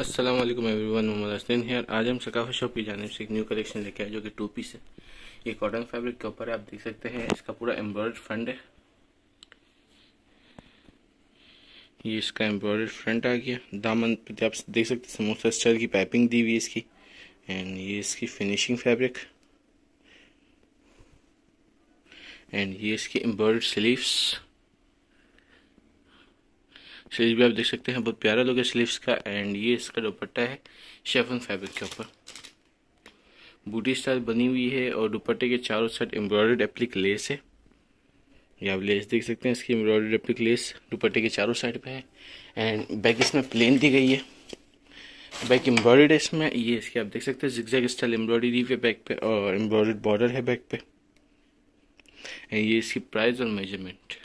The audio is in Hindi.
असलम एवरीवन मोहम्मद हसनैन हेयर आज हम सकाफा शॉप की जानब से एक न्यू कलेक्शन लेके आए जो कि टू पीस है ये कॉटन फैब्रिक के ऊपर है आप देख सकते हैं इसका पूरा एम्ब्रॉयड फ्रंट है ये इसका एम्ब्रॉयड फ्रंट आ गया दामन पे तो आप देख सकते हैं समोसा स्टाइल की पाइपिंग दी हुई है इसकी एंड ये इसकी फिनिशिंग फैब्रिक एंड ये इसकी एम्ब्रॉयड स्लीव्स स्लीव भी आप देख सकते हैं बहुत प्यारा लुक है स्लीव्स का एंड ये इसका दुपट्टा है शेफन फैब्रिक के ऊपर बूटी स्टाइल बनी हुई है और दुपट्टे के चारों साइड एम्ब्रॉयड एप्लिक लेस है ये आप लेस देख सकते हैं इसकी एम्ब्रॉयड एप्लिक लेस दुपट्टे के चारों साइड पे है एंड बैक इसमें प्लेन दी गई है बैक एम्ब्रॉयड है इसमें ये इसकी आप देख सकते हैं जिक्जैक स्टाइल एम्ब्रॉयडरी दी हुई है बैक पे और एम्ब्रॉयड बॉर्डर है बैक पे एंड ये इसकी प्राइस और मेजरमेंट